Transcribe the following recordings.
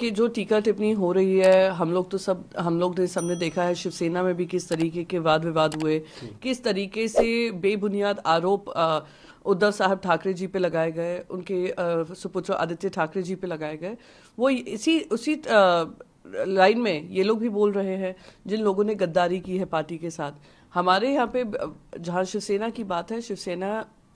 कि जो टीका टिप्पणी हो रही है हम लोग तो सब हम लोग ने सबने देखा है शिवसेना में भी किस तरीके के वाद विवाद हुए किस तरीके से बेबुनियाद आरोप उद्धव साहब ठाकरे जी पे लगाए गए उनके सुपुत्र आदित्य ठाकरे जी पे लगाए गए वो इसी उसी लाइन में ये लोग भी बोल रहे हैं जिन लोगों ने गद्दारी की है पार्टी के साथ हमारे यहाँ पे जहाँ शिवसेना की बात है शिवसेना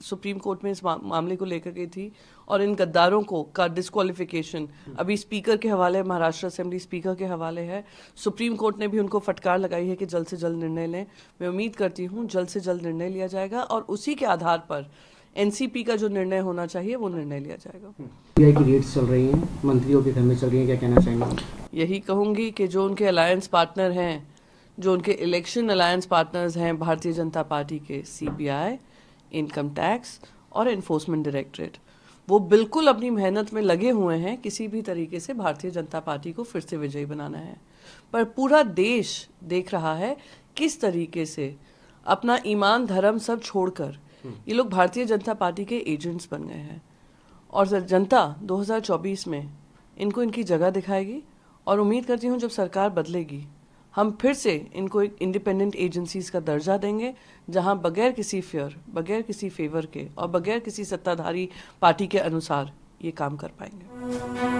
सुप्रीम कोर्ट में इस मा, मामले को लेकर गई थी और इन गद्दारों को का डिस्कालिफिकेशन अभी स्पीकर के हवाले महाराष्ट्र असेंबली स्पीकर के हवाले है सुप्रीम कोर्ट ने भी उनको फटकार लगाई है कि जल्द से जल्द निर्णय लें मैं उम्मीद करती हूँ जल्द से जल्द निर्णय लिया जाएगा और उसी के आधार पर एनसीपी का जो निर्णय होना चाहिए वो निर्णय लिया जाएगा सीबीआई की रेट चल रही है मंत्रियों के घर में चल रही है क्या कहना चाहेंगे यही कहूंगी कि जो उनके अलायंस पार्टनर हैं जो उनके इलेक्शन अलायंस पार्टनर्स हैं भारतीय जनता पार्टी के सीपीआई इनकम टैक्स और इन्फोर्समेंट डायरेक्टरेट वो बिल्कुल अपनी मेहनत में लगे हुए हैं किसी भी तरीके से भारतीय जनता पार्टी को फिर से विजयी बनाना है पर पूरा देश देख रहा है किस तरीके से अपना ईमान धर्म सब छोड़कर हम्म। ये लोग भारतीय जनता पार्टी के एजेंट्स बन गए हैं और जनता 2024 में इनको इनकी जगह दिखाएगी और उम्मीद करती हूँ जब सरकार बदलेगी हम फिर से इनको एक इंडिपेंडेंट एजेंसीज का दर्जा देंगे जहां बगैर किसी फेयर बगैर किसी फेवर के और बगैर किसी सत्ताधारी पार्टी के अनुसार ये काम कर पाएंगे